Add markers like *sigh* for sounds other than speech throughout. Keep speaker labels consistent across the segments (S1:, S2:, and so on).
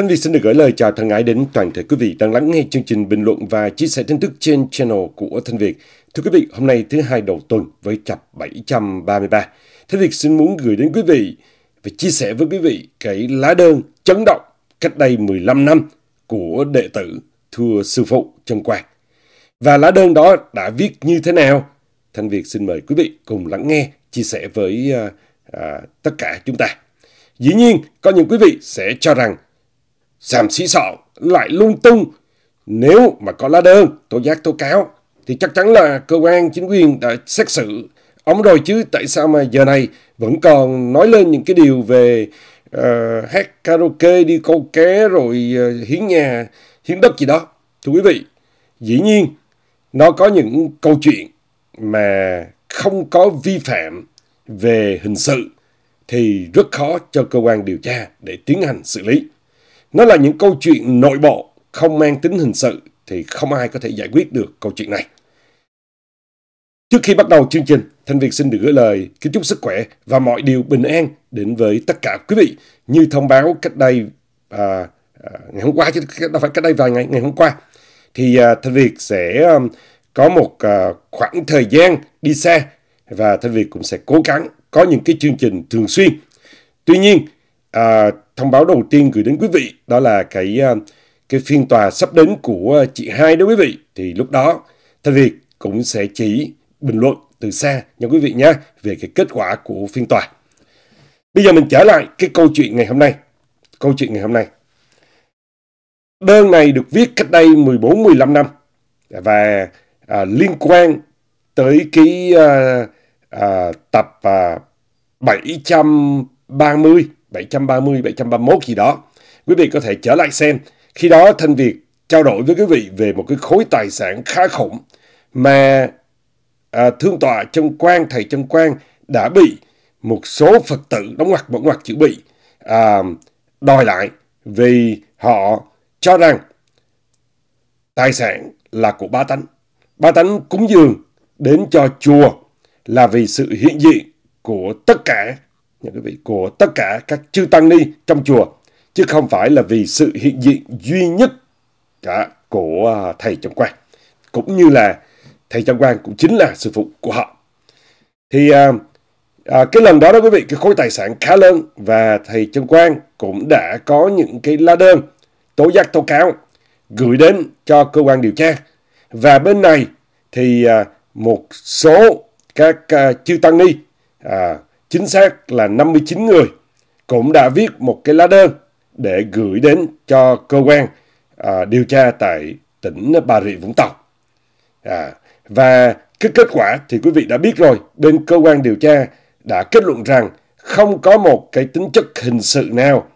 S1: Thanh Việt xin được gửi lời chào thân ái đến toàn thể quý vị đang lắng nghe chương trình bình luận và chia sẻ tin tức trên channel của Thanh Việt. Thưa quý vị, hôm nay thứ hai đầu tuần với tập 733. Thanh Việt xin muốn gửi đến quý vị và chia sẻ với quý vị cái lá đơn chấn động cách đây 15 năm của đệ tử thưa sư phụ Trần Quang. Và lá đơn đó đã viết như thế nào? Thanh Việt xin mời quý vị cùng lắng nghe, chia sẻ với à, à, tất cả chúng ta. Dĩ nhiên, có những quý vị sẽ cho rằng Xàm xí sọ, lại lung tung. Nếu mà có lá đơn, tố giác tố cáo, thì chắc chắn là cơ quan chính quyền đã xét xử ông rồi chứ tại sao mà giờ này vẫn còn nói lên những cái điều về uh, hát karaoke đi câu ké rồi uh, hiến nhà hiến đất gì đó thưa quý vị dĩ nhiên nó có những câu chuyện mà không có vi phạm về hình sự thì rất khó cho cơ quan điều tra để tiến hành xử lý nó là những câu chuyện nội bộ, không mang tính hình sự thì không ai có thể giải quyết được câu chuyện này. Trước khi bắt đầu chương trình, Thanh Việt xin được gửi lời kính chúc sức khỏe và mọi điều bình an đến với tất cả quý vị. Như thông báo cách đây à, à ngày hôm qua chứ đâu phải cách đây vài ngày ngày hôm qua thì à, Thanh Việt sẽ à, có một à, khoảng thời gian đi xa và Thanh Việt cũng sẽ cố gắng có những cái chương trình thường xuyên. Tuy nhiên à, thông báo đầu tiên gửi đến quý vị đó là cái ờ, cái phiên tòa sắp đến của ờ, chị hai đó quý vị thì lúc đó Thanh Việt cũng sẽ chỉ bình luận từ xa nha quý vị nhé về cái kết quả của phiên tòa. Bây giờ mình trở lại cái câu chuyện ngày hôm nay. Câu chuyện ngày hôm nay. Đơn này được viết cách đây 14-15 năm và à, liên quan tới cái à, à, tập à, 730 730, 731 gì đó. Quý vị có thể trở lại xem. Khi đó Thanh Việt trao đổi với quý vị về một cái khối tài sản khá khủng mà à, thương tọa chân quan thầy chân quan đã bị một số Phật tử đóng ngoặc mở ngoặc chữ bị à, đòi lại vì họ cho rằng tài sản là của ba tánh. Ba tánh cúng dường đến cho chùa là vì sự hiện diện của tất cả nhà quý vị, của tất cả các chư tăng ni trong chùa, chứ không phải là vì sự hiện diện duy nhất cả của à, thầy Trọng Quang, cũng như là thầy Trọng Quang cũng chính là sư phụ của họ. Thì à, à, cái lần đó đó quý vị, cái khối tài sản khá lớn và thầy Trọng Quang cũng đã có những cái la đơn tố giác tố cáo gửi đến cho cơ quan điều tra. Và bên này thì à, một số các à, chư tăng ni à, chính xác là 59 người, cũng đã viết một cái lá đơn để gửi đến cho cơ quan à, điều tra tại tỉnh Bà Rịa Vũng Tàu. À, và cái kết quả thì quý vị đã biết rồi, bên cơ quan điều tra đã kết luận rằng không có một cái tính chất hình sự nào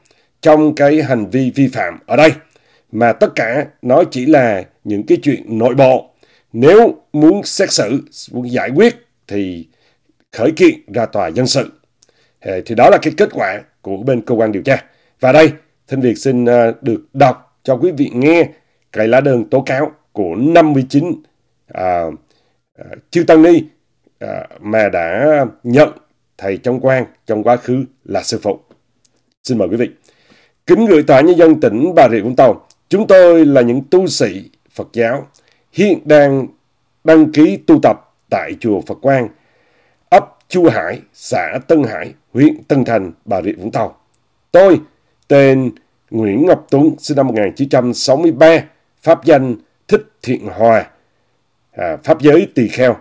S1: trong cái hành vi vi phạm ở đây mà tất cả nó chỉ là những cái chuyện nội bộ nếu muốn xét xử muốn giải quyết thì khởi kiện ra tòa dân sự. Thì đó là cái kết quả của bên cơ quan điều tra. Và đây, Thanh Việt xin à, được đọc cho quý vị nghe cái lá đơn tố cáo của 59 à, à, chư Tăng Ni à, mà đã nhận Thầy Trong Quang trong quá khứ là sư phụ. Xin mời quý vị. Kính gửi Tòa Nhân dân tỉnh Bà Rịa Vũng Tàu, chúng tôi là những tu sĩ Phật giáo, hiện đang đăng ký tu tập tại Chùa Phật Quang – Chu Hải, xã Tân Hải, huyện Tân Thành, Bà Rịa Vũng Tàu. Tôi, tên Nguyễn Ngọc Tuấn, sinh năm 1963, pháp danh Thích Thiện Hòa, à, pháp giới Tỳ Kheo.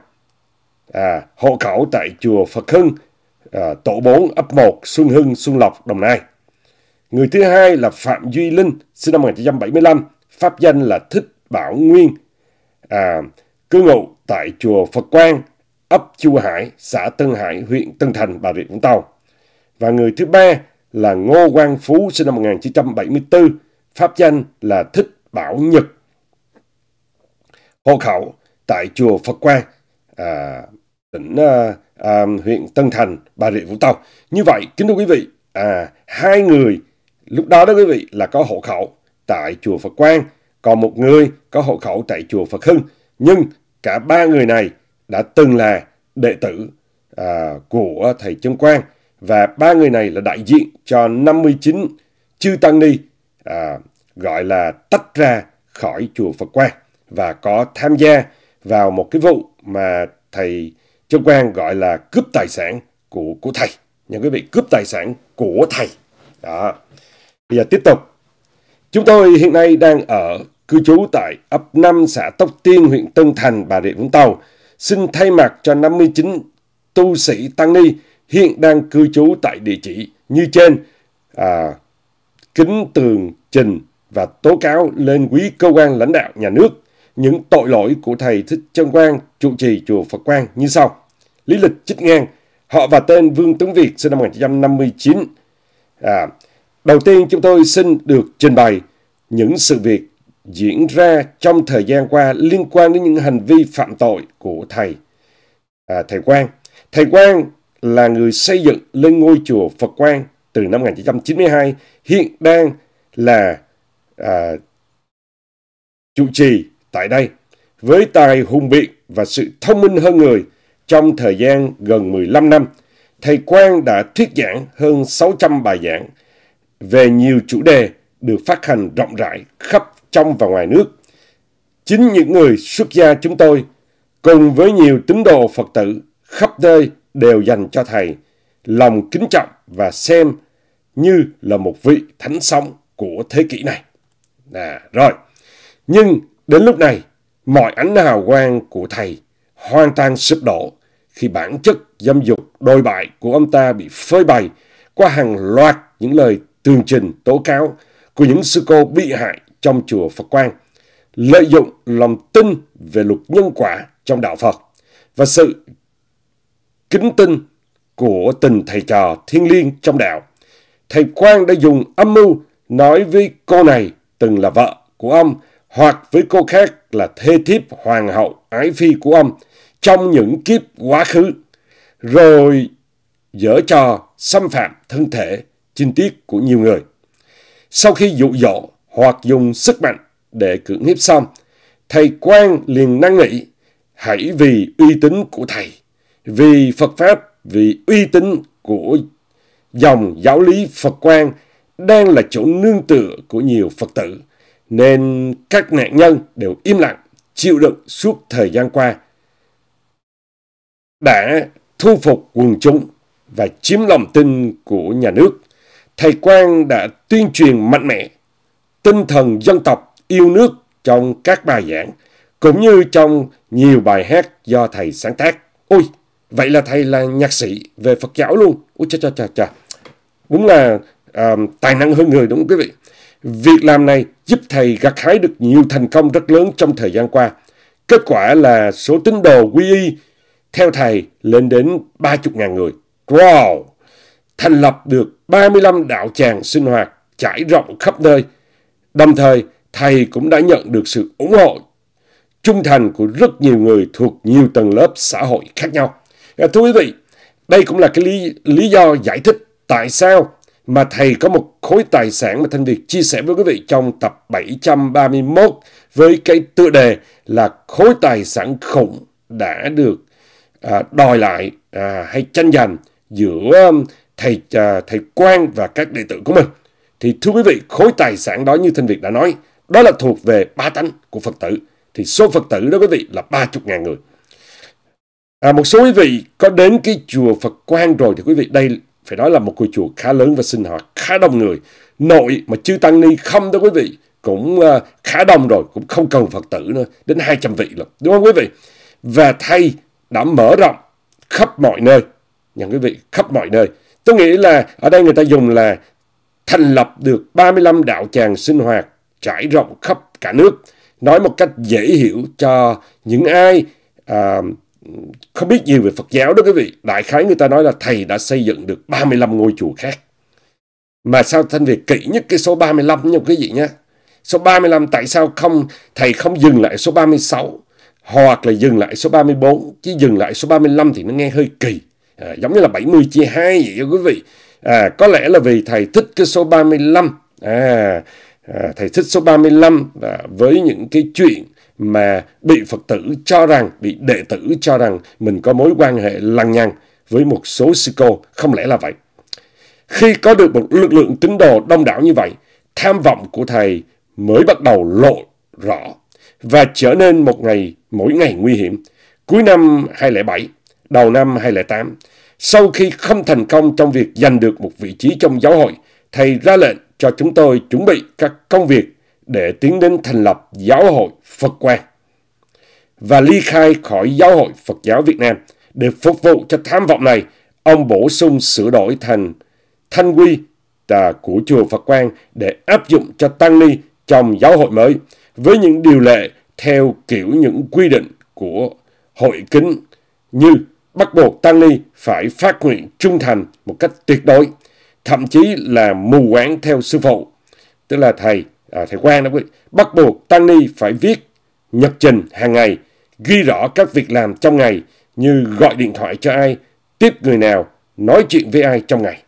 S1: À, hộ khẩu tại chùa Phật Hưng, à, tổ 4, ấp 1, Xuân Hưng, Xuân Lộc, Đồng Nai. Người thứ hai là Phạm Duy Linh, sinh năm 1975, pháp danh là Thích Bảo Nguyên, à, cư ngụ tại chùa Phật Quang, ấp Chu Hải, xã Tân Hải, huyện Tân Thành, Bà Rịa Vũng Tàu. Và người thứ ba là Ngô Quang Phú sinh năm 1974, pháp danh là Thích Bảo Nhật. Hộ khẩu tại chùa Phật Quang, à, tỉnh à, à, huyện Tân Thành, Bà Rịa Vũng Tàu. Như vậy, kính thưa quý vị, à, hai người lúc đó đó quý vị là có hộ khẩu tại chùa Phật Quang, còn một người có hộ khẩu tại chùa Phật Hưng. Nhưng cả ba người này đã từng là đệ tử à, của thầy Trân Quang và ba người này là đại diện cho 59 chư tăng ni à, gọi là tách ra khỏi chùa Phật Quang và có tham gia vào một cái vụ mà thầy Trân Quang gọi là cướp tài sản của của thầy. Những quý vị cướp tài sản của thầy. Đó. Bây giờ tiếp tục. Chúng tôi hiện nay đang ở cư trú tại ấp 5 xã Tóc Tiên, huyện Tân Thành, Bà Rịa Vũng Tàu xin thay mặt cho 59 tu sĩ Tăng Ni hiện đang cư trú tại địa chỉ như trên. À, kính tường trình và tố cáo lên quý cơ quan lãnh đạo nhà nước những tội lỗi của thầy Thích chân Quang, trụ trì chùa Phật Quang như sau. Lý lịch chích ngang, họ và tên Vương Tuấn Việt sinh năm 1959. À, đầu tiên chúng tôi xin được trình bày những sự việc diễn ra trong thời gian qua liên quan đến những hành vi phạm tội của thầy à, thầy Quang. Thầy Quang là người xây dựng lên ngôi chùa Phật Quang từ năm 1992, hiện đang là à, trụ trì tại đây với tài hùng biện và sự thông minh hơn người trong thời gian gần 15 năm. Thầy Quang đã thuyết giảng hơn 600 bài giảng về nhiều chủ đề được phát hành rộng rãi khắp trong và ngoài nước. Chính những người xuất gia chúng tôi, cùng với nhiều tín đồ Phật tử khắp nơi đều dành cho Thầy lòng kính trọng và xem như là một vị thánh sống của thế kỷ này. À, rồi, nhưng đến lúc này, mọi ánh hào quang của Thầy hoàn toàn sụp đổ khi bản chất dâm dục đôi bại của ông ta bị phơi bày qua hàng loạt những lời tường trình tố cáo của những sư cô bị hại trong chùa Phật Quang, lợi dụng lòng tin về luật nhân quả trong đạo Phật và sự kính tin của tình thầy trò thiên liêng trong đạo. Thầy Quang đã dùng âm mưu nói với cô này từng là vợ của ông hoặc với cô khác là thê thiếp hoàng hậu ái phi của ông trong những kiếp quá khứ, rồi dở trò xâm phạm thân thể, chinh tiết của nhiều người. Sau khi dụ dỗ hoặc dùng sức mạnh để cưỡng hiếp xong. Thầy quan liền năng nỉ, hãy vì uy tín của thầy, vì Phật Pháp, vì uy tín của dòng giáo lý Phật quan đang là chỗ nương tựa của nhiều Phật tử, nên các nạn nhân đều im lặng, chịu đựng suốt thời gian qua. Đã thu phục quần chúng và chiếm lòng tin của nhà nước, thầy Quang đã tuyên truyền mạnh mẽ tinh thần dân tộc yêu nước trong các bài giảng, cũng như trong nhiều bài hát do thầy sáng tác. Ôi, vậy là thầy là nhạc sĩ về Phật giáo luôn. Ôi cha cha cha cha. Đúng là à, tài năng hơn người đúng không quý vị? Việc làm này giúp thầy gặt hái được nhiều thành công rất lớn trong thời gian qua. Kết quả là số tín đồ quy y theo thầy lên đến 30.000 người. Wow! Thành lập được 35 đạo tràng sinh hoạt trải rộng khắp nơi – Đồng thời, thầy cũng đã nhận được sự ủng hộ trung thành của rất nhiều người thuộc nhiều tầng lớp xã hội khác nhau. À, thưa quý vị, đây cũng là cái lý, lý do giải thích tại sao mà thầy có một khối tài sản mà Thanh Việt chia sẻ với quý vị trong tập 731 với cái tựa đề là khối tài sản khủng đã được à, đòi lại à, hay tranh giành giữa à, thầy à, thầy quan và các đệ tử của mình. Thì thưa quý vị, khối tài sản đó như Thanh Việt đã nói, đó là thuộc về ba tánh của Phật tử. Thì số Phật tử đó quý vị là 30.000 người. À, một số quý vị có đến cái chùa Phật Quang rồi thì quý vị đây phải nói là một ngôi chùa khá lớn và sinh hoạt khá đông người. Nội mà chư Tăng Ni không đó quý vị cũng uh, khá đông rồi, cũng không cần Phật tử nữa, đến 200 vị lắm, đúng không quý vị? Và thay đã mở rộng khắp mọi nơi, nhận quý vị, khắp mọi nơi. Tôi nghĩ là ở đây người ta dùng là thành lập được 35 đạo tràng sinh hoạt trải rộng khắp cả nước. Nói một cách dễ hiểu cho những ai à, không biết gì về Phật giáo đó quý vị. Đại khái người ta nói là thầy đã xây dựng được 35 ngôi chùa khác. Mà sao Thanh Việt kỹ nhất cái số 35 nha quý vị nhé. Số 35 tại sao không thầy không dừng lại số 36 hoặc là dừng lại số 34 chứ dừng lại số 35 thì nó nghe hơi kỳ. À, giống như là 70 chia 2 vậy quý vị. À, có lẽ là vì thầy thích cái số 35. À, à, thầy thích số 35 à, với những cái chuyện mà bị Phật tử cho rằng, bị đệ tử cho rằng mình có mối quan hệ lăng nhăng với một số sư cô. Không lẽ là vậy? Khi có được một lực lượng tín đồ đông đảo như vậy, tham vọng của thầy mới bắt đầu lộ rõ và trở nên một ngày mỗi ngày nguy hiểm. Cuối năm 2007, đầu năm 2008, sau khi không thành công trong việc giành được một vị trí trong giáo hội, thầy ra lệnh cho chúng tôi chuẩn bị các công việc để tiến đến thành lập giáo hội Phật quan và ly khai khỏi giáo hội Phật giáo Việt Nam. Để phục vụ cho tham vọng này, ông bổ sung sửa đổi thành thanh quy tà của chùa Phật Quang để áp dụng cho tăng ni trong giáo hội mới với những điều lệ theo kiểu những quy định của hội kính như bắt buộc tăng ni phải phát nguyện trung thành một cách tuyệt đối, thậm chí là mù quáng theo sư phụ, tức là thầy à, thầy quan đó quý bắt buộc tăng ni phải viết nhật trình hàng ngày, ghi rõ các việc làm trong ngày như gọi điện thoại cho ai, tiếp người nào, nói chuyện với ai trong ngày.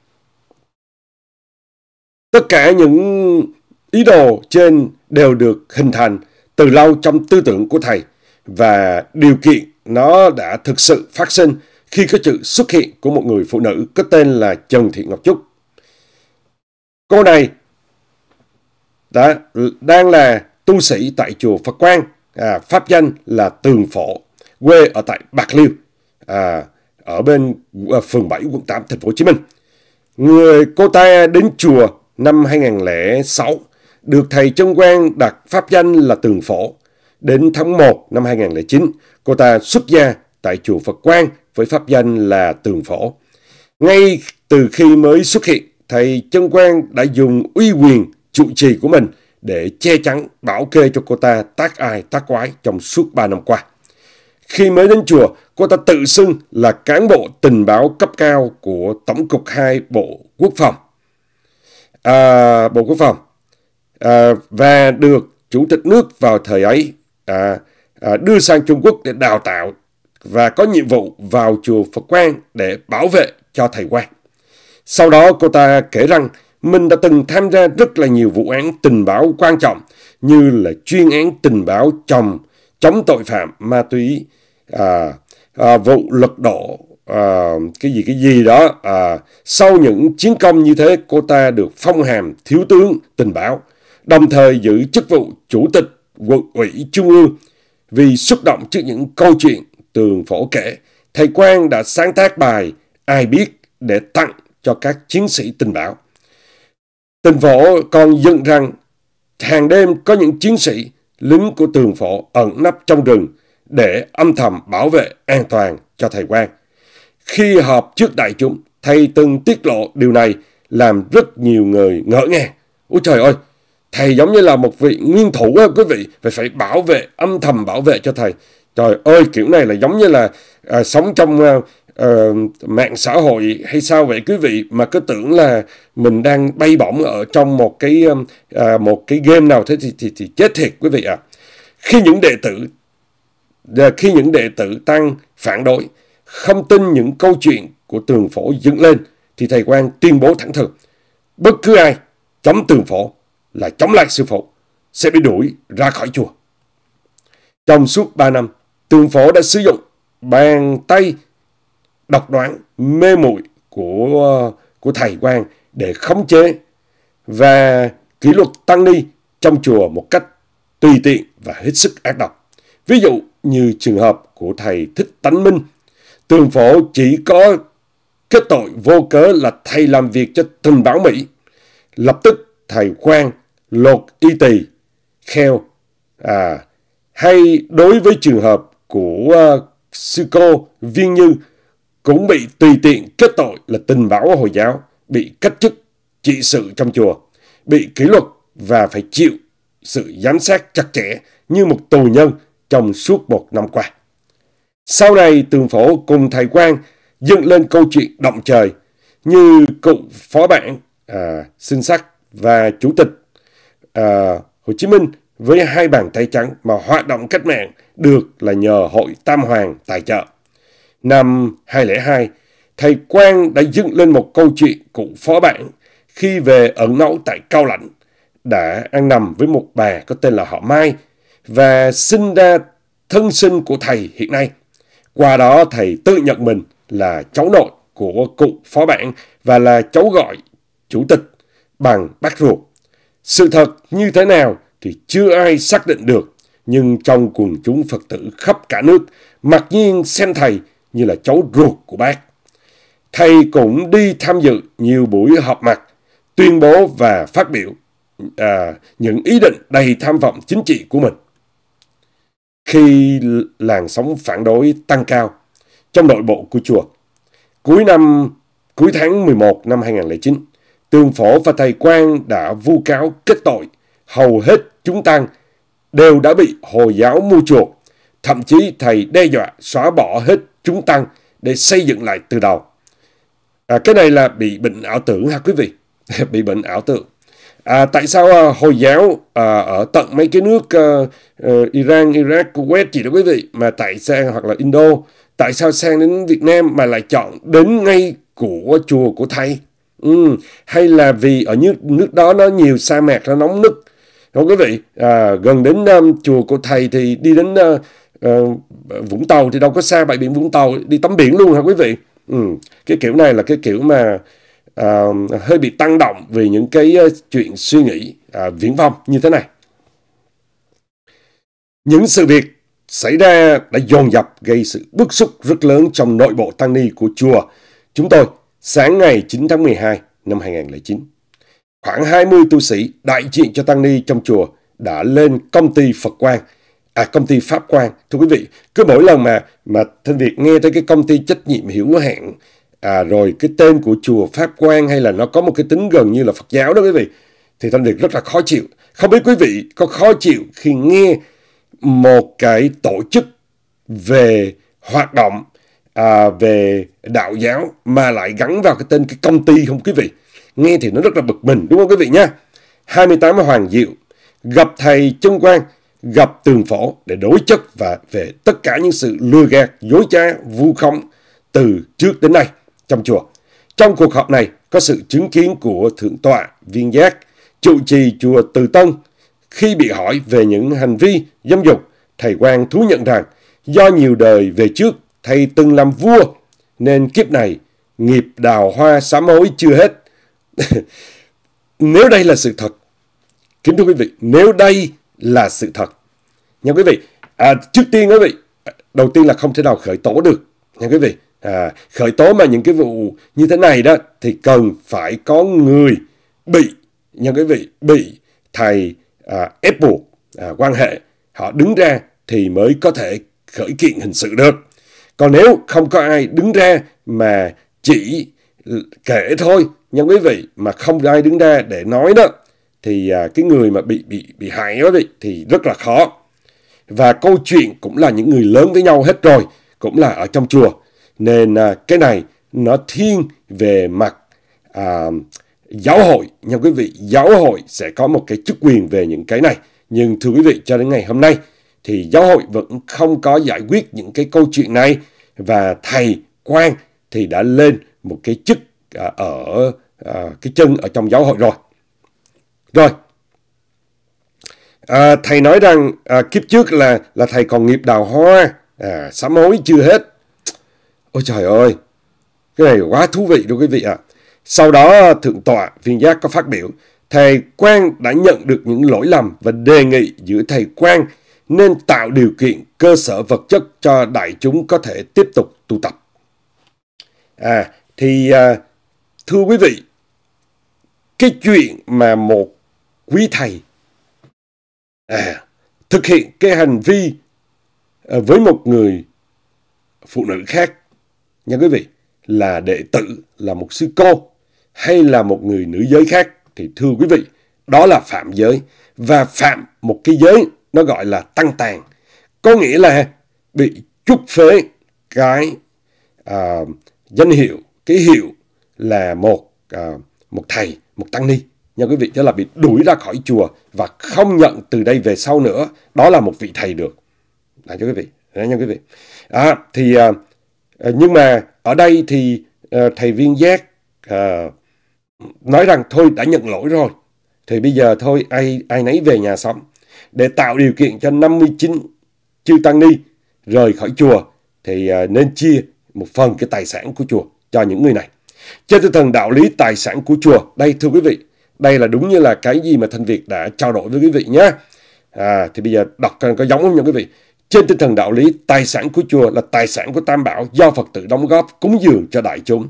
S1: Tất cả những ý đồ trên đều được hình thành từ lâu trong tư tưởng của thầy và điều kiện nó đã thực sự phát sinh khi có sự xuất hiện của một người phụ nữ có tên là Trần Thị Ngọc Trúc. Cô này đã, đang là tu sĩ tại chùa Phật Quang, à, pháp danh là Tường Phổ, quê ở tại Bạc Liêu, à, ở bên à, phường 7 quận 8 thành phố Hồ Chí Minh. Người cô ta đến chùa năm 2006 được thầy Trân Quang đặt pháp danh là Tường Phổ Đến tháng 1 năm 2009, cô ta xuất gia tại chùa Phật Quang với pháp danh là Tường Phổ. Ngay từ khi mới xuất hiện, thầy chân Quang đã dùng uy quyền trụ trì của mình để che chắn, bảo kê cho cô ta tác ai tác quái trong suốt 3 năm qua. Khi mới đến chùa, cô ta tự xưng là cán bộ tình báo cấp cao của Tổng cục 2 Bộ Quốc phòng. À, Bộ Quốc phòng. À, và được Chủ tịch nước vào thời ấy à, à, đưa sang Trung Quốc để đào tạo và có nhiệm vụ vào chùa Phật Quang để bảo vệ cho thầy Quang. Sau đó cô ta kể rằng mình đã từng tham gia rất là nhiều vụ án tình báo quan trọng như là chuyên án tình báo chồng chống tội phạm ma túy à, à, vụ lật đổ à, cái gì cái gì đó à, sau những chiến công như thế cô ta được phong hàm thiếu tướng tình báo đồng thời giữ chức vụ chủ tịch quận ủy trung ương. Vì xúc động trước những câu chuyện tường phổ kể, thầy Quang đã sáng tác bài Ai biết để tặng cho các chiến sĩ tình báo. Tình phổ còn dựng rằng hàng đêm có những chiến sĩ, lính của tường phổ ẩn nấp trong rừng để âm thầm bảo vệ an toàn cho thầy Quang. Khi họp trước đại chúng, thầy từng tiết lộ điều này làm rất nhiều người ngỡ ngàng. Ôi trời ơi, Thầy giống như là một vị nguyên thủ á, quý vị. Phải phải bảo vệ, âm thầm bảo vệ cho thầy. Trời ơi, kiểu này là giống như là à, sống trong à, à, mạng xã hội hay sao vậy quý vị. Mà cứ tưởng là mình đang bay bổng ở trong một cái à, một cái game nào thế thì, thì, thì chết thiệt quý vị ạ. À. Khi những đệ tử à, khi những đệ tử tăng phản đối, không tin những câu chuyện của tường phổ dựng lên, thì thầy quan tuyên bố thẳng thừng, bất cứ ai chấm tường phổ là chống lại sư phụ, sẽ bị đuổi ra khỏi chùa. Trong suốt 3 năm, tường phổ đã sử dụng bàn tay độc đoán mê muội của của thầy quan để khống chế và kỷ luật tăng ni trong chùa một cách tùy tiện và hết sức ác độc. Ví dụ như trường hợp của thầy Thích Tánh Minh, tường phổ chỉ có cái tội vô cớ là thầy làm việc cho tình báo Mỹ. Lập tức thầy quan lột y tỳ, kheo. À, hay đối với trường hợp của uh, sư cô Viên Như cũng bị tùy tiện kết tội là tình báo Hồi giáo, bị cách chức, trị sự trong chùa, bị kỷ luật và phải chịu sự giám sát chặt chẽ như một tù nhân trong suốt một năm qua. Sau này, tường phổ cùng thầy Quang dựng lên câu chuyện động trời như cụ phó bản à, sinh sắc và chủ tịch à, Hồ Chí Minh với hai bàn tay trắng mà hoạt động cách mạng được là nhờ Hội Tam Hoàng tài trợ. Năm 2002, thầy Quang đã dựng lên một câu chuyện cụ phó bản khi về ẩn náu tại Cao Lãnh, đã ăn nằm với một bà có tên là họ Mai và sinh ra thân sinh của thầy hiện nay. Qua đó thầy tự nhận mình là cháu nội của cụ phó bản và là cháu gọi chủ tịch bằng bác ruột. Sự thật như thế nào thì chưa ai xác định được, nhưng trong quần chúng Phật tử khắp cả nước, mặc nhiên xem thầy như là cháu ruột của bác. Thầy cũng đi tham dự nhiều buổi họp mặt, tuyên bố và phát biểu à, những ý định đầy tham vọng chính trị của mình. Khi làn sóng phản đối tăng cao trong nội bộ của chùa, cuối năm cuối tháng 11 năm 2009, Tương phổ và thầy quan đã vu cáo kết tội. Hầu hết chúng tăng đều đã bị Hồi giáo mua chuộc. Thậm chí thầy đe dọa xóa bỏ hết chúng tăng để xây dựng lại từ đầu. À, cái này là bị bệnh ảo tưởng ha quý vị. *laughs* bị bệnh ảo tưởng. À, tại sao à, Hồi giáo à, ở tận mấy cái nước à, à, Iran, Iraq, Kuwait gì đó quý vị mà tại sao hoặc là Indo tại sao sang đến Việt Nam mà lại chọn đến ngay của chùa của thầy Ừ, hay là vì ở nước, nước đó nó nhiều sa mạc nó nóng nức. Không quý vị, à, gần đến um, chùa của thầy thì đi đến uh, uh, Vũng Tàu thì đâu có xa bãi biển Vũng Tàu đi tắm biển luôn hả quý vị? Ừ, cái kiểu này là cái kiểu mà uh, hơi bị tăng động vì những cái uh, chuyện suy nghĩ uh, viễn vông như thế này. Những sự việc xảy ra đã dồn dập gây sự bức xúc rất lớn trong nội bộ tăng ni của chùa. Chúng tôi Sáng ngày 9 tháng 12 năm 2009, khoảng 20 tu sĩ đại diện cho tăng ni trong chùa đã lên công ty Phật Quang, à công ty Pháp Quang. Thưa quý vị, cứ mỗi lần mà mà Thanh Việt nghe tới cái công ty trách nhiệm hữu hạn à rồi cái tên của chùa Pháp Quang hay là nó có một cái tính gần như là Phật giáo đó quý vị thì Thanh Việt rất là khó chịu. Không biết quý vị có khó chịu khi nghe một cái tổ chức về hoạt động à, về đạo giáo mà lại gắn vào cái tên cái công ty không quý vị? Nghe thì nó rất là bực mình đúng không quý vị nha? 28 Hoàng Diệu gặp thầy chân Quang, gặp Tường Phổ để đối chất và về tất cả những sự lừa gạt, dối trá, vu khống từ trước đến nay trong chùa. Trong cuộc họp này có sự chứng kiến của Thượng tọa Viên Giác, trụ trì chùa Từ Tông. Khi bị hỏi về những hành vi dâm dục, thầy Quang thú nhận rằng do nhiều đời về trước thầy từng làm vua, nên kiếp này nghiệp đào hoa sám hối chưa hết. *laughs* nếu đây là sự thật, kính thưa quý vị, nếu đây là sự thật, nha quý vị, à, trước tiên quý vị, đầu tiên là không thể nào khởi tố được, nha quý vị. À, khởi tố mà những cái vụ như thế này đó thì cần phải có người bị nha quý vị bị thầy à, ép buộc à, quan hệ họ đứng ra thì mới có thể khởi kiện hình sự được còn nếu không có ai đứng ra mà chỉ kể thôi, nha quý vị, mà không ai đứng ra để nói đó, thì à, cái người mà bị bị bị hại đó vị thì rất là khó. Và câu chuyện cũng là những người lớn với nhau hết rồi, cũng là ở trong chùa. Nên à, cái này nó thiên về mặt à, giáo hội nha quý vị giáo hội sẽ có một cái chức quyền về những cái này nhưng thưa quý vị cho đến ngày hôm nay thì giáo hội vẫn không có giải quyết những cái câu chuyện này và thầy quan thì đã lên một cái chức à, ở à, cái chân ở trong giáo hội rồi. Rồi. À, thầy nói rằng à, kiếp trước là là thầy còn nghiệp đào hoa, à, sám hối chưa hết. Ôi trời ơi, cái này quá thú vị đúng quý vị ạ. À. Sau đó thượng tọa viên giác có phát biểu, thầy Quang đã nhận được những lỗi lầm và đề nghị giữa thầy Quang nên tạo điều kiện cơ sở vật chất cho đại chúng có thể tiếp tục tu tập. À, thì à, thưa quý vị, cái chuyện mà một quý thầy à, thực hiện cái hành vi à, với một người phụ nữ khác, nha quý vị, là đệ tử, là một sư cô hay là một người nữ giới khác, thì thưa quý vị, đó là phạm giới và phạm một cái giới nó gọi là tăng tàn. Có nghĩa là bị chút phế cái à, danh hiệu, cái hiệu là một à, một thầy, một tăng ni. Nha quý vị, đó là bị đuổi ra khỏi chùa và không nhận từ đây về sau nữa. Đó là một vị thầy được. Đấy cho quý vị. Đấy nha quý vị. À, thì à, à, nhưng mà ở đây thì à, thầy viên giác à, nói rằng thôi đã nhận lỗi rồi. Thì bây giờ thôi ai ai nấy về nhà sống để tạo điều kiện cho 59 chư tăng ni rời khỏi chùa thì à, nên chia một phần cái tài sản của chùa cho những người này. Trên tinh thần đạo lý tài sản của chùa, đây thưa quý vị, đây là đúng như là cái gì mà Thanh Việt đã trao đổi với quý vị nhé. À, thì bây giờ đọc có giống không nha quý vị? Trên tinh thần đạo lý, tài sản của chùa là tài sản của Tam Bảo do Phật tử đóng góp cúng dường cho đại chúng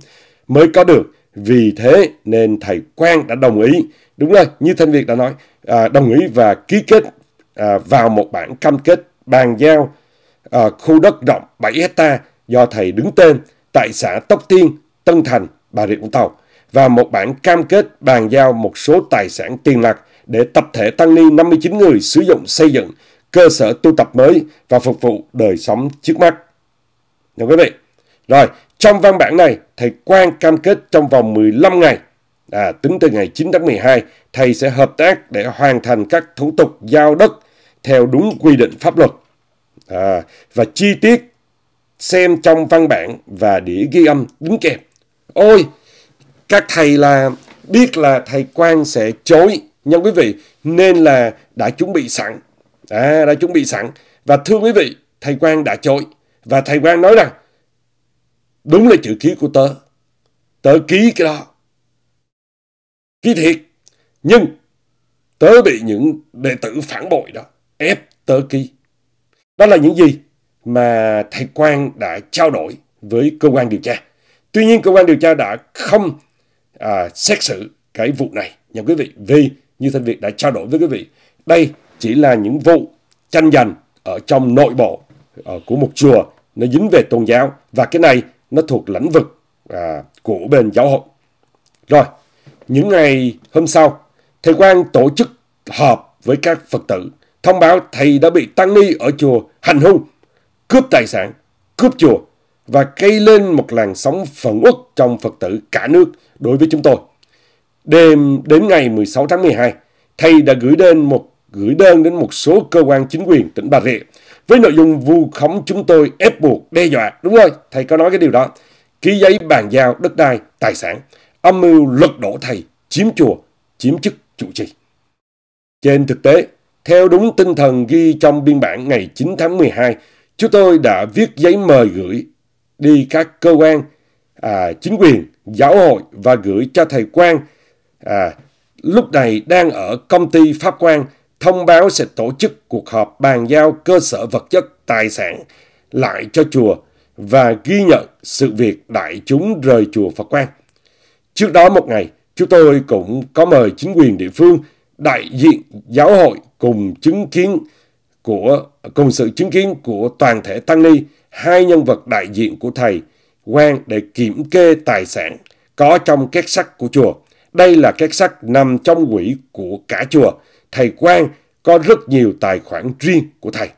S1: mới có được. Vì thế nên thầy Quang đã đồng ý, đúng rồi, như Thanh Việt đã nói, à, đồng ý và ký kết à, vào một bản cam kết bàn giao à, khu đất rộng 7 hecta do thầy đứng tên tại xã Tóc Tiên, Tân Thành, Bà Rịa Vũng Tàu và một bản cam kết bàn giao một số tài sản tiền mặt để tập thể tăng ni 59 người sử dụng xây dựng cơ sở tu tập mới và phục vụ đời sống trước mắt. Đúng quý vị? Rồi, trong văn bản này, thầy Quang cam kết trong vòng 15 ngày, à, tính từ ngày 9 tháng 12, thầy sẽ hợp tác để hoàn thành các thủ tục giao đất theo đúng quy định pháp luật à, và chi tiết xem trong văn bản và đĩa ghi âm đính kèm. Ôi, các thầy là biết là thầy Quang sẽ chối, nhưng quý vị nên là đã chuẩn bị sẵn. À, đã chuẩn bị sẵn. Và thưa quý vị, thầy Quang đã chối. Và thầy Quang nói rằng, đúng là chữ ký của tớ. Tớ ký cái đó. Ký thiệt. Nhưng tớ bị những đệ tử phản bội đó ép tớ ký. Đó là những gì mà thầy Quang đã trao đổi với cơ quan điều tra. Tuy nhiên cơ quan điều tra đã không à, xét xử cái vụ này nha quý vị vì như Thanh Việt đã trao đổi với quý vị đây chỉ là những vụ tranh giành ở trong nội bộ uh, của một chùa nó dính về tôn giáo và cái này nó thuộc lãnh vực à, của bên giáo hội. Rồi, những ngày hôm sau, thầy Quang tổ chức họp với các Phật tử thông báo thầy đã bị tăng ni ở chùa hành hung, cướp tài sản, cướp chùa và gây lên một làn sóng phẫn uất trong Phật tử cả nước đối với chúng tôi. Đêm đến ngày 16 tháng 12, thầy đã gửi đến một gửi đơn đến một số cơ quan chính quyền tỉnh Bà Rịa với nội dung vu khống chúng tôi ép buộc, đe dọa. Đúng rồi, thầy có nói cái điều đó. Ký giấy bàn giao đất đai, tài sản, âm mưu lật đổ thầy, chiếm chùa, chiếm chức chủ trì. Trên thực tế, theo đúng tinh thần ghi trong biên bản ngày 9 tháng 12, chúng tôi đã viết giấy mời gửi đi các cơ quan, à, chính quyền, giáo hội và gửi cho thầy Quang, à, lúc này đang ở công ty Pháp Quang, thông báo sẽ tổ chức cuộc họp bàn giao cơ sở vật chất tài sản lại cho chùa và ghi nhận sự việc đại chúng rời chùa Phật Quang. Trước đó một ngày, chúng tôi cũng có mời chính quyền địa phương, đại diện giáo hội cùng chứng kiến của cùng sự chứng kiến của toàn thể tăng ni, hai nhân vật đại diện của thầy quan để kiểm kê tài sản có trong két sắt của chùa. Đây là két sắt nằm trong quỹ của cả chùa. Thầy quan có rất nhiều tài khoản riêng của thầy.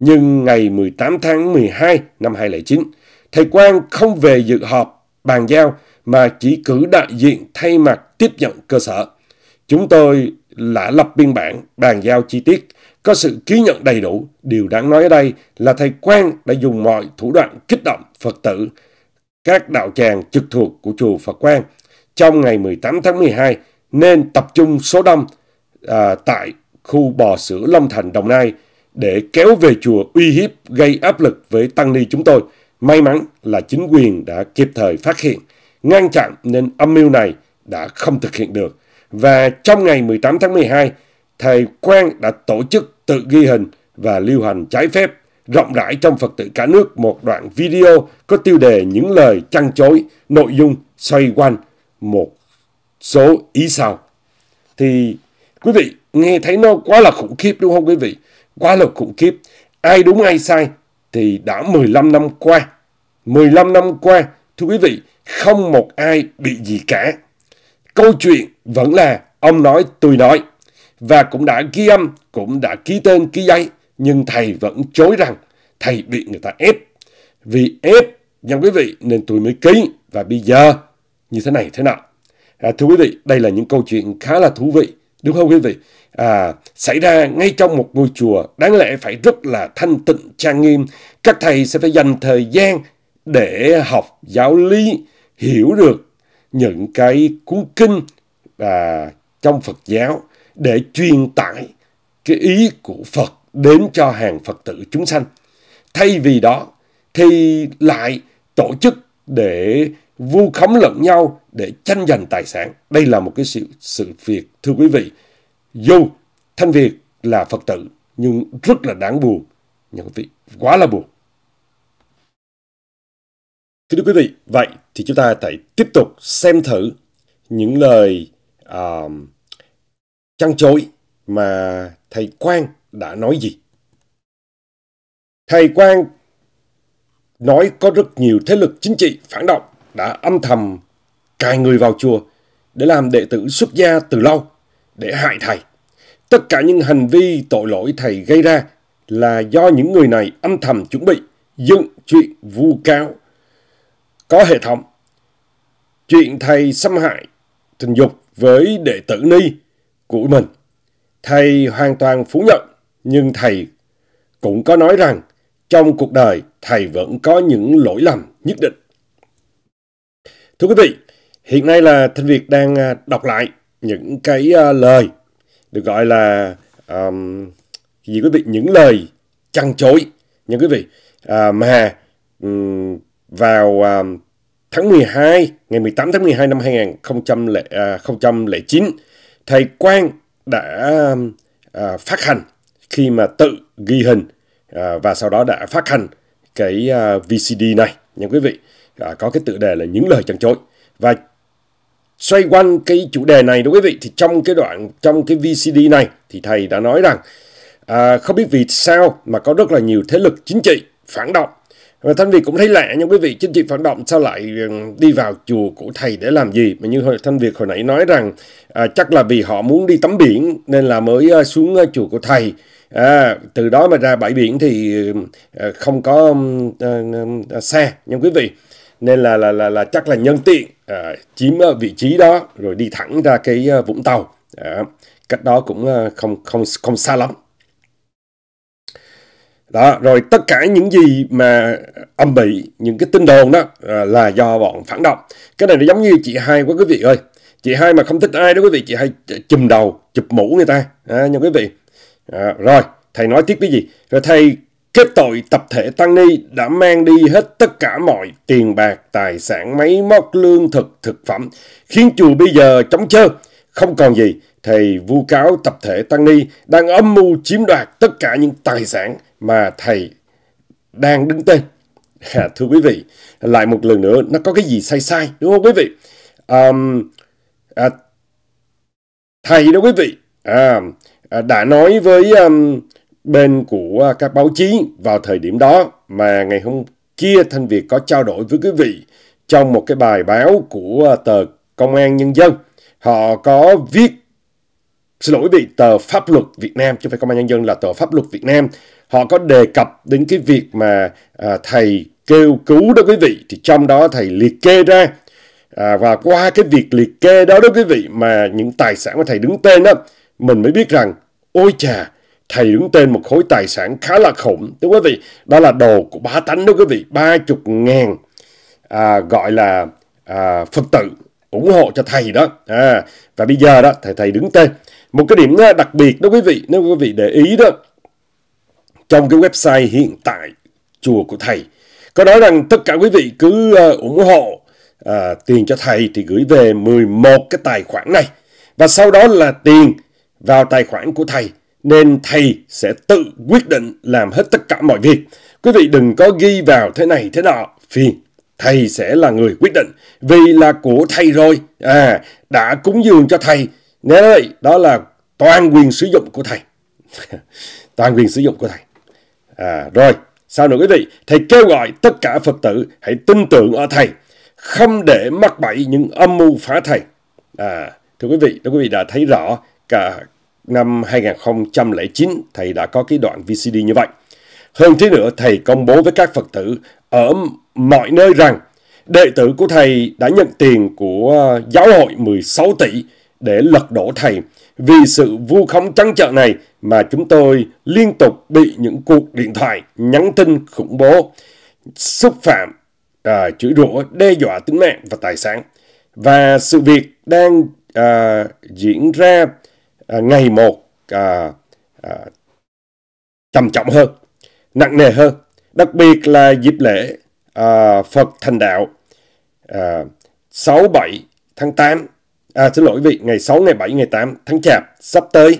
S1: Nhưng ngày 18 tháng 12 năm 2009, thầy quan không về dự họp bàn giao mà chỉ cử đại diện thay mặt tiếp nhận cơ sở. Chúng tôi là lập biên bản, bàn giao chi tiết, có sự ký nhận đầy đủ. Điều đáng nói ở đây là thầy Quang đã dùng mọi thủ đoạn kích động Phật tử, các đạo tràng trực thuộc của chùa Phật Quang trong ngày 18 tháng 12 nên tập trung số đông à, tại khu bò sữa Long Thành, Đồng Nai để kéo về chùa uy hiếp gây áp lực với tăng ni chúng tôi. May mắn là chính quyền đã kịp thời phát hiện, ngăn chặn nên âm mưu này đã không thực hiện được. Và trong ngày 18 tháng 12, thầy Quang đã tổ chức tự ghi hình và lưu hành trái phép rộng rãi trong Phật tử cả nước một đoạn video có tiêu đề những lời chăn chối, nội dung xoay quanh một số ý sau. Thì quý vị nghe thấy nó quá là khủng khiếp đúng không quý vị? Quá là khủng khiếp. Ai đúng ai sai thì đã 15 năm qua. 15 năm qua, thưa quý vị, không một ai bị gì cả câu chuyện vẫn là ông nói tôi nói. Và cũng đã ghi âm, cũng đã ký tên ký giấy, nhưng thầy vẫn chối rằng thầy bị người ta ép. Vì ép, nha quý vị, nên tôi mới ký. Và bây giờ, như thế này thế nào? À, thưa quý vị, đây là những câu chuyện khá là thú vị, đúng không quý vị? À, xảy ra ngay trong một ngôi chùa, đáng lẽ phải rất là thanh tịnh, trang nghiêm. Các thầy sẽ phải dành thời gian để học giáo lý, hiểu được những cái cuốn kinh à, trong Phật giáo để truyền tải cái ý của Phật đến cho hàng Phật tử chúng sanh. Thay vì đó thì lại tổ chức để vu khống lẫn nhau để tranh giành tài sản. Đây là một cái sự, sự việc, thưa quý vị. Dù Thanh Việt là Phật tử nhưng rất là đáng buồn. Nhưng quý vị, quá là buồn. Thưa quý vị, vậy thì chúng ta hãy tiếp tục xem thử những lời uh, chăn chối mà thầy Quang đã nói gì. Thầy Quang nói có rất nhiều thế lực chính trị phản động đã âm thầm cài người vào chùa để làm đệ tử xuất gia từ lâu để hại thầy. Tất cả những hành vi tội lỗi thầy gây ra là do những người này âm thầm chuẩn bị dựng chuyện vu cáo có hệ thống. Chuyện thầy xâm hại tình dục với đệ tử ni của mình, thầy hoàn toàn phủ nhận, nhưng thầy cũng có nói rằng trong cuộc đời thầy vẫn có những lỗi lầm nhất định. Thưa quý vị, hiện nay là Thanh Việt đang à, đọc lại những cái à, lời được gọi là um, gì quý vị những lời chăn chối những quý vị à, mà um, vào à, tháng 12, ngày 18 tháng 12 năm 2009, thầy Quang đã um, à, phát hành khi mà tự ghi hình à, và sau đó đã phát hành cái à, VCD này nhưng quý vị. À, có cái tựa đề là những lời chăn chối và xoay quanh cái chủ đề này đó quý vị thì trong cái đoạn trong cái VCD này thì thầy đã nói rằng à, không biết vì sao mà có rất là nhiều thế lực chính trị phản động và Thanh Việt cũng thấy lạ nha quý vị, chính trị phản động sao lại ừ, đi vào chùa của thầy để làm gì? Mà như hồi, Thanh Việt hồi nãy nói rằng à, chắc là vì họ muốn đi tắm biển nên là mới ờ, xuống ờ, chùa của thầy. À, từ đó mà ra bãi biển thì à, không có à, xe nha quý vị. Nên là là là, là chắc là nhân tiện à, chiếm vị trí đó rồi đi thẳng ra cái Vũng Tàu. À, cách đó cũng không không không xa lắm đó rồi tất cả những gì mà âm bị những cái tin đồn đó à, là do bọn phản động cái này nó giống như chị hai của quý vị ơi chị hai mà không thích ai đó quý vị chị hai chùm đầu chụp mũ người ta à, nha quý vị à, rồi thầy nói tiếp cái gì rồi thầy kết tội tập thể tăng ni đã mang đi hết tất cả mọi tiền bạc tài sản máy móc lương thực thực phẩm khiến chùa bây giờ chống chơ không còn gì thầy vu cáo tập thể tăng ni đang âm mưu chiếm đoạt tất cả những tài sản mà thầy đang đứng tên. *laughs* thưa quý vị, lại một lần nữa, nó có cái gì sai sai, đúng không quý vị? Um, à, thầy đó quý vị, à, à đã nói với um, bên của à, các báo chí vào thời điểm đó mà ngày hôm kia Thanh Việt có trao đổi với quý vị trong một cái bài báo của à, tờ Công an Nhân dân. Họ có viết, xin lỗi bị tờ Pháp luật Việt Nam, chứ phải Công an Nhân dân là tờ Pháp luật Việt Nam họ có đề cập đến cái việc mà à, thầy kêu cứu đó quý vị thì trong đó thầy liệt kê ra à, và qua cái việc liệt kê đó đó quý vị mà những tài sản mà thầy đứng tên đó mình mới biết rằng ôi chà thầy đứng tên một khối tài sản khá là khủng thưa quý vị đó là đồ của bá tánh đó quý vị ba chục ngàn à, gọi là à, phật tử ủng hộ cho thầy đó à, và bây giờ đó thầy thầy đứng tên một cái điểm à, đặc biệt đó quý vị nếu quý vị để ý đó trong cái website hiện tại chùa của thầy. Có nói rằng tất cả quý vị cứ ờ, ủng hộ à, tiền cho thầy thì gửi về 11 cái tài khoản này và sau đó là tiền vào tài khoản của thầy nên thầy sẽ tự quyết định làm hết tất cả mọi việc. Quý vị đừng có ghi vào thế này thế nọ, phiền. Thầy sẽ là người quyết định vì là của thầy rồi, à đã cúng dường cho thầy. Nên ơi, đó là toàn quyền sử dụng của thầy. *laughs* toàn quyền sử dụng của thầy. À, rồi, sao nữa quý vị? Thầy kêu gọi tất cả Phật tử hãy tin tưởng ở Thầy, không để mắc bẫy những âm mưu phá Thầy. À, thưa quý vị, thưa quý vị đã thấy rõ cả năm 2009 Thầy đã có cái đoạn VCD như vậy. Hơn thế nữa, Thầy công bố với các Phật tử ở mọi nơi rằng đệ tử của Thầy đã nhận tiền của giáo hội 16 tỷ để lật đổ thầy. Vì sự vu khống trắng trợn này mà chúng tôi liên tục bị những cuộc điện thoại, nhắn tin khủng bố, xúc phạm, à, chửi rủa, đe dọa tính mạng và tài sản. Và sự việc đang à, diễn ra à, ngày một à, à, trầm trọng hơn, nặng nề hơn. Đặc biệt là dịp lễ à, Phật thành đạo à, 6-7 tháng 8 à, xin lỗi quý vị, ngày 6, ngày 7, ngày 8 tháng Chạp sắp tới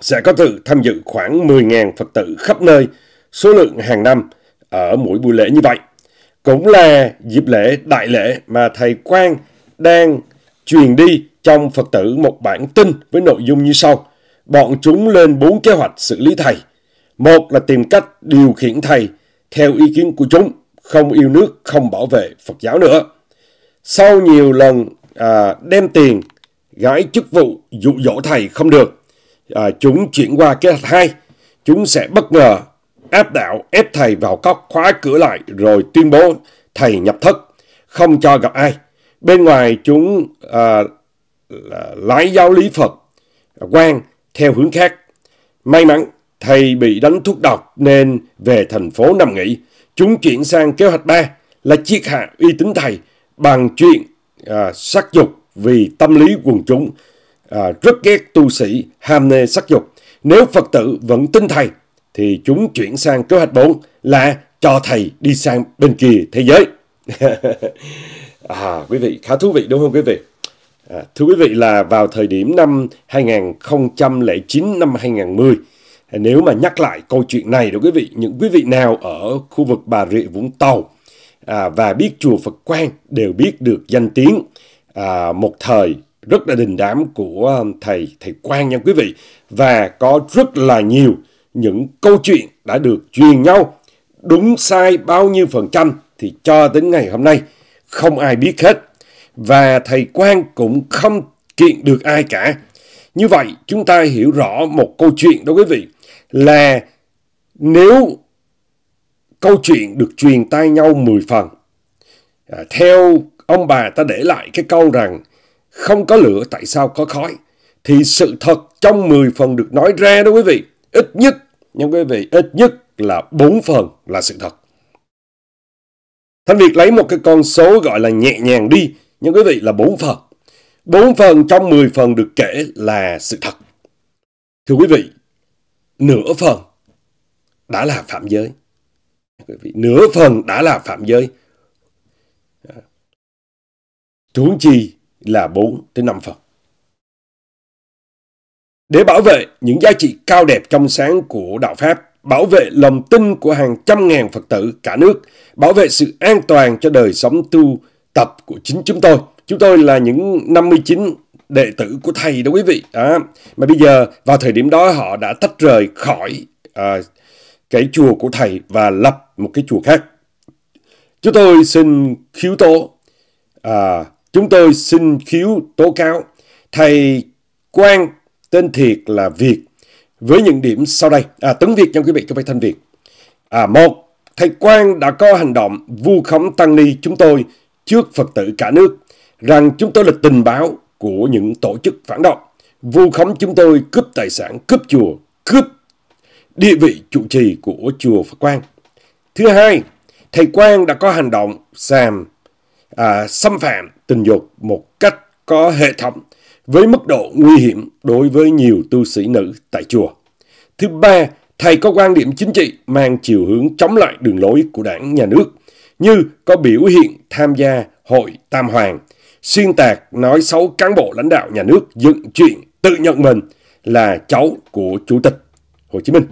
S1: sẽ có sự tham dự khoảng 10.000 Phật tử khắp nơi, số lượng hàng năm ở mỗi buổi lễ như vậy. Cũng là dịp lễ đại lễ mà Thầy Quang đang truyền đi trong Phật tử một bản tin với nội dung như sau. Bọn chúng lên bốn kế hoạch xử lý Thầy. Một là tìm cách điều khiển Thầy theo ý kiến của chúng, không yêu nước, không bảo vệ Phật giáo nữa. Sau nhiều lần à, đem tiền gái chức vụ dụ dỗ thầy không được. À, chúng chuyển qua kế hoạch hai, Chúng sẽ bất ngờ áp đảo ép thầy vào cốc khóa cửa lại rồi tuyên bố thầy nhập thất, không cho gặp ai. Bên ngoài chúng à, lái giáo lý Phật à, quan theo hướng khác. May mắn thầy bị đánh thuốc độc nên về thành phố nằm nghỉ. Chúng chuyển sang kế hoạch ba là chiết hạ uy tín thầy bằng chuyện à, sắc dục vì tâm lý quần chúng à, rất ghét tu sĩ ham mê sắc dục. Nếu Phật tử vẫn tin thầy thì chúng chuyển sang kế hoạch 4 là cho thầy đi sang bên kia thế giới. *laughs* à, quý vị khá thú vị đúng không quý vị? À, thưa quý vị là vào thời điểm năm 2009 năm 2010 nếu mà nhắc lại câu chuyện này đối quý vị những quý vị nào ở khu vực Bà Rịa Vũng Tàu à, và biết chùa Phật Quang đều biết được danh tiếng à, một thời rất là đình đám của à, thầy thầy Quang nha quý vị và có rất là nhiều những câu chuyện đã được truyền nhau đúng sai bao nhiêu phần trăm thì cho đến ngày hôm nay không ai biết hết và thầy Quang cũng không kiện được ai cả. Như vậy chúng ta hiểu rõ một câu chuyện đó quý vị là nếu câu chuyện được truyền tai nhau 10 phần. À, theo ông bà ta để lại cái câu rằng không có lửa tại sao có khói. Thì sự thật trong 10 phần được nói ra đó quý vị. Ít nhất, nhưng quý vị, ít nhất là 4 phần là sự thật. Thánh Việt lấy một cái con số gọi là nhẹ nhàng đi, nhưng quý vị là 4 phần. 4 phần trong 10 phần được kể là sự thật. Thưa quý vị, nửa phần đã là phạm giới quý vị nửa phần đã là phạm giới huống chi là 4 tới 5 phần. Để bảo vệ những giá trị cao đẹp trong sáng của Đạo Pháp, bảo vệ lòng tin của hàng trăm ngàn Phật tử cả nước, bảo vệ sự an toàn cho đời sống tu tập của chính chúng tôi. Chúng tôi là những 59 đệ tử của Thầy đó quý vị. À, mà bây giờ vào thời điểm đó họ đã tách rời khỏi à, cái chùa của Thầy và lập một cái chùa khác. Chúng tôi xin khiếu tố, à, chúng tôi xin khiếu tố cáo thầy Quang tên thiệt là Việt với những điểm sau đây. À, tấn Việt nha quý vị, cho phải Thanh Việt. À, một, thầy Quang đã có hành động vu khống tăng ni chúng tôi trước Phật tử cả nước rằng chúng tôi là tình báo của những tổ chức phản động. Vu khống chúng tôi cướp tài sản, cướp chùa, cướp địa vị trụ trì của chùa Phật Quang. Thứ hai, thầy Quang đã có hành động xàm à, xâm phạm tình dục một cách có hệ thống với mức độ nguy hiểm đối với nhiều tu sĩ nữ tại chùa. Thứ ba, thầy có quan điểm chính trị mang chiều hướng chống lại đường lối của đảng nhà nước, như có biểu hiện tham gia hội Tam Hoàng, xuyên tạc nói xấu cán bộ lãnh đạo nhà nước dựng chuyện tự nhận mình là cháu của Chủ tịch Hồ Chí Minh.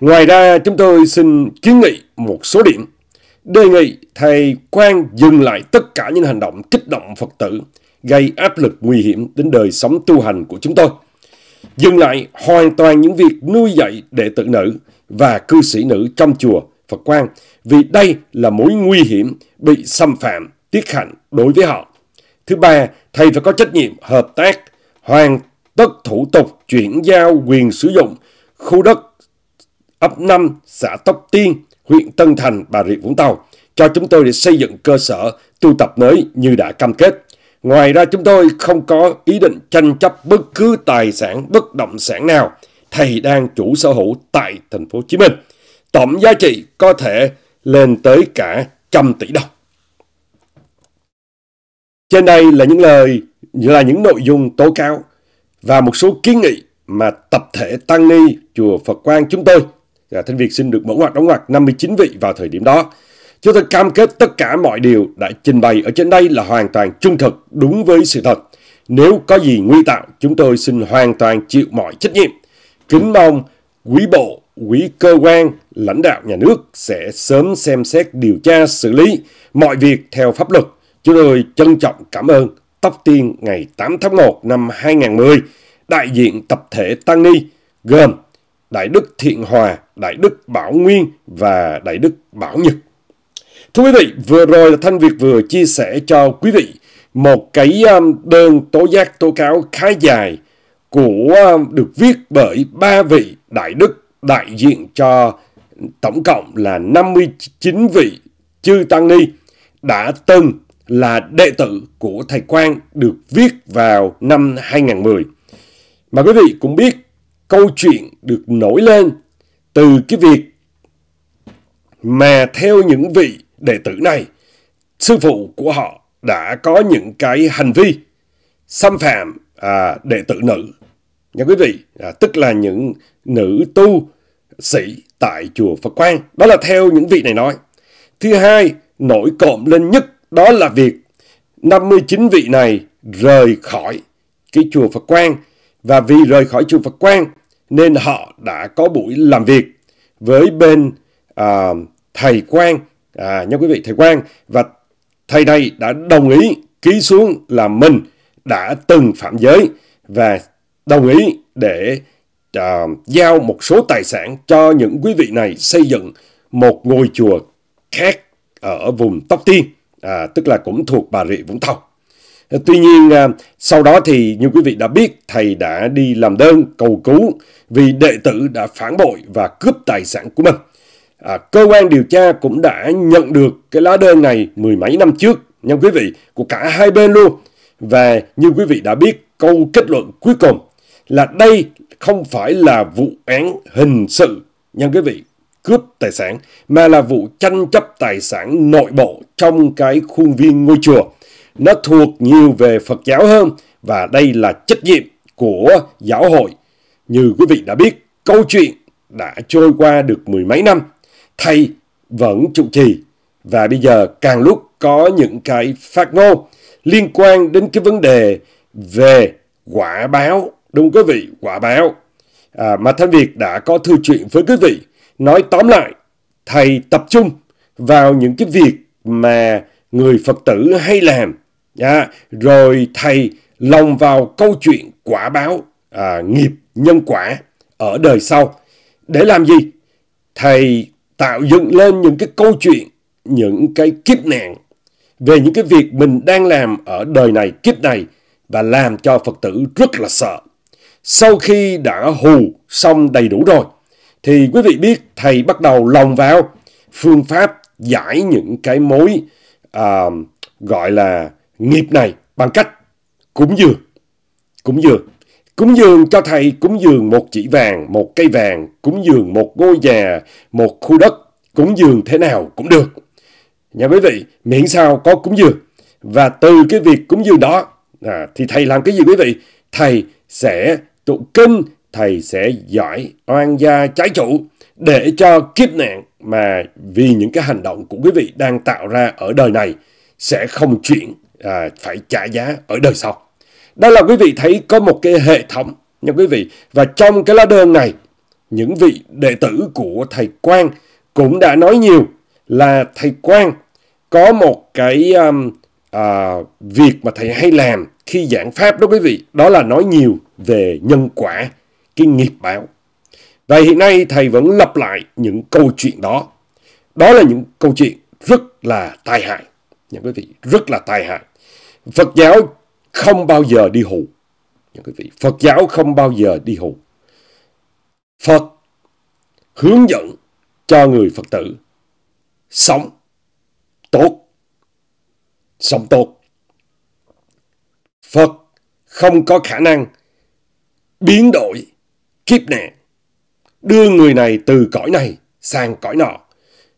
S1: Ngoài ra, chúng tôi xin kiến nghị một số điểm. Đề nghị thầy quan dừng lại tất cả những hành động kích động Phật tử, gây áp lực nguy hiểm đến đời sống tu hành của chúng tôi. Dừng lại hoàn toàn những việc nuôi dạy đệ tử nữ và cư sĩ nữ trong chùa Phật Quang, vì đây là mối nguy hiểm bị xâm phạm, tiết hạnh đối với họ. Thứ ba, thầy phải có trách nhiệm hợp tác, hoàn tất thủ tục chuyển giao quyền sử dụng khu đất ấp 5, xã Tóc Tiên, huyện Tân Thành, Bà Rịa Vũng Tàu cho chúng tôi để xây dựng cơ sở tu tập mới như đã cam kết. Ngoài ra chúng tôi không có ý định tranh chấp bất cứ tài sản bất động sản nào thầy đang chủ sở hữu tại thành phố Hồ Chí Minh. Tổng giá trị có thể lên tới cả trăm tỷ đồng. Trên đây là những lời là những nội dung tố cáo và một số kiến nghị mà tập thể tăng ni chùa Phật Quang chúng tôi Dạ, Thanh Việt xin được mở ngoặc đóng ngoặt 59 vị vào thời điểm đó. Chúng tôi cam kết tất cả mọi điều đã trình bày ở trên đây là hoàn toàn trung thực, đúng với sự thật. Nếu có gì nguy tạo, chúng tôi xin hoàn toàn chịu mọi trách nhiệm. Kính mong quý bộ, quý cơ quan, lãnh đạo nhà nước sẽ sớm xem xét điều tra xử lý mọi việc theo pháp luật. Chúng tôi trân trọng cảm ơn Tóc Tiên ngày 8 tháng 1 năm 2010, đại diện tập thể Tăng Ni, gồm Đại đức Thiện Hòa, Đại đức Bảo Nguyên và Đại đức Bảo Nhật. Thưa quý vị, vừa rồi là Thanh Việt vừa chia sẻ cho quý vị một cái um, đơn tố giác tố cáo khá dài của um, được viết bởi ba vị đại đức đại diện cho tổng cộng là 59 vị chư tăng ni đã từng là đệ tử của thầy Quang được viết vào năm 2010. Mà quý vị cũng biết câu chuyện được nổi lên từ cái việc mà theo những vị đệ tử này, sư phụ của họ đã có những cái hành vi xâm phạm à, đệ tử nữ. Nha quý vị, à, tức là những nữ tu sĩ tại chùa Phật Quang. Đó là theo những vị này nói. Thứ hai, nổi cộm lên nhất đó là việc 59 vị này rời khỏi cái chùa Phật Quang và vì rời khỏi chùa Phật Quang nên họ đã có buổi làm việc với bên à, thầy Quang, à, nha quý vị, thầy Quang. Và thầy này đã đồng ý ký xuống là mình đã từng phạm giới và đồng ý để à, giao một số tài sản cho những quý vị này xây dựng một ngôi chùa khác ở vùng Tóc Tiên, à, tức là cũng thuộc Bà Rịa Vũng Tàu. Tuy nhiên, à, sau đó thì như quý vị đã biết, thầy đã đi làm đơn cầu cứu vì đệ tử đã phản bội và cướp tài sản của mình. À, cơ quan điều tra cũng đã nhận được cái lá đơn này mười mấy năm trước, nha quý vị, của cả hai bên luôn. Và như quý vị đã biết, câu kết luận cuối cùng là đây không phải là vụ án hình sự, nha quý vị, cướp tài sản, mà là vụ tranh chấp tài sản nội bộ trong cái khuôn viên ngôi chùa nó thuộc nhiều về Phật giáo hơn và đây là trách nhiệm của giáo hội. Như quý vị đã biết, câu chuyện đã trôi qua được mười mấy năm, thầy vẫn trụ trì và bây giờ càng lúc có những cái phát ngôn liên quan đến cái vấn đề về quả báo, đúng quý vị, quả báo. À, mà Thanh Việt đã có thư chuyện với quý vị, nói tóm lại, thầy tập trung vào những cái việc mà người Phật tử hay làm À, rồi thầy lồng vào câu chuyện quả báo, à, nghiệp nhân quả ở đời sau. Để làm gì? Thầy tạo dựng lên những cái câu chuyện, những cái kiếp nạn về những cái việc mình đang làm ở đời này, kiếp này và làm cho Phật tử rất là sợ. Sau khi đã hù xong đầy đủ rồi, thì quý vị biết thầy bắt đầu lồng vào phương pháp giải những cái mối à, gọi là nghiệp này bằng cách cúng dường. Cúng dường. Cúng dường cho thầy, cúng dường một chỉ vàng, một cây vàng, cúng dường một ngôi nhà, một khu đất, cúng dường thế nào cũng được. Nhà quý vị, miễn sao có cúng dường. Và từ cái việc cúng dường đó, à, thì thầy làm cái gì quý vị? Thầy sẽ tụng kinh, thầy sẽ giỏi oan gia trái chủ để cho kiếp nạn mà vì những cái hành động của quý vị đang tạo ra ở đời này sẽ không chuyển à, phải trả giá ở đời sau. Đó là quý vị thấy có một cái hệ thống nha quý vị. Và trong cái lá đơn này, những vị đệ tử của thầy Quang cũng đã nói nhiều là thầy Quang có một cái um, à, việc mà thầy hay làm khi giảng pháp đó quý vị, đó là nói nhiều về nhân quả, cái nghiệp báo. Và hiện nay thầy vẫn lặp lại những câu chuyện đó. Đó là những câu chuyện rất là tai hại. Nha quý vị, rất là tai hại. Phật giáo không bao giờ đi hù. những quý vị, Phật giáo không bao giờ đi hù. Phật hướng dẫn cho người Phật tử sống tốt, sống tốt. Phật không có khả năng biến đổi kiếp nạn, đưa người này từ cõi này sang cõi nọ,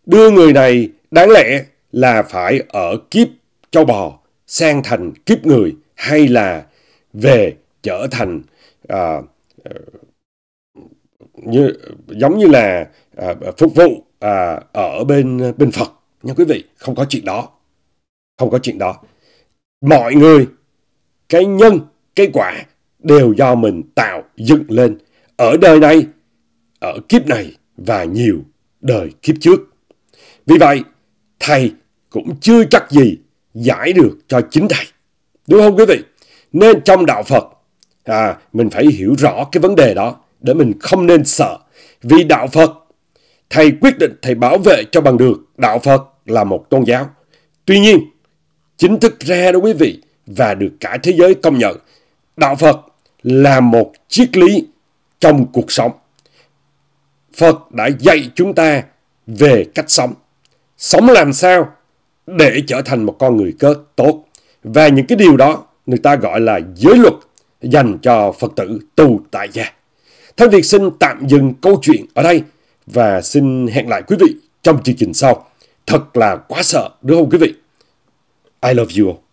S1: đưa người này đáng lẽ là phải ở kiếp châu bò sang thành kiếp người hay là về trở thành à, ờ, như giống như là à, phục vụ à, ở bên bên Phật nha quý vị không có chuyện đó không có chuyện đó mọi người cái nhân cái quả đều do mình tạo dựng lên ở đời này ở kiếp này và nhiều đời kiếp trước vì vậy thầy cũng chưa chắc gì giải được cho chính thầy. Đúng không quý vị? Nên trong đạo Phật, à, mình phải hiểu rõ cái vấn đề đó để mình không nên sợ. Vì đạo Phật, thầy quyết định thầy bảo vệ cho bằng được đạo Phật là một tôn giáo. Tuy nhiên, chính thức ra đó quý vị và được cả thế giới công nhận, đạo Phật là một triết lý trong cuộc sống. Phật đã dạy chúng ta về cách sống. Sống làm sao để trở thành một con người cơ tốt. Và những cái điều đó người ta gọi là giới luật dành cho Phật tử tu tại gia. Thân Việt xin tạm dừng câu chuyện ở đây và xin hẹn lại quý vị trong chương trình sau. Thật là quá sợ đúng không quý vị? I love you all.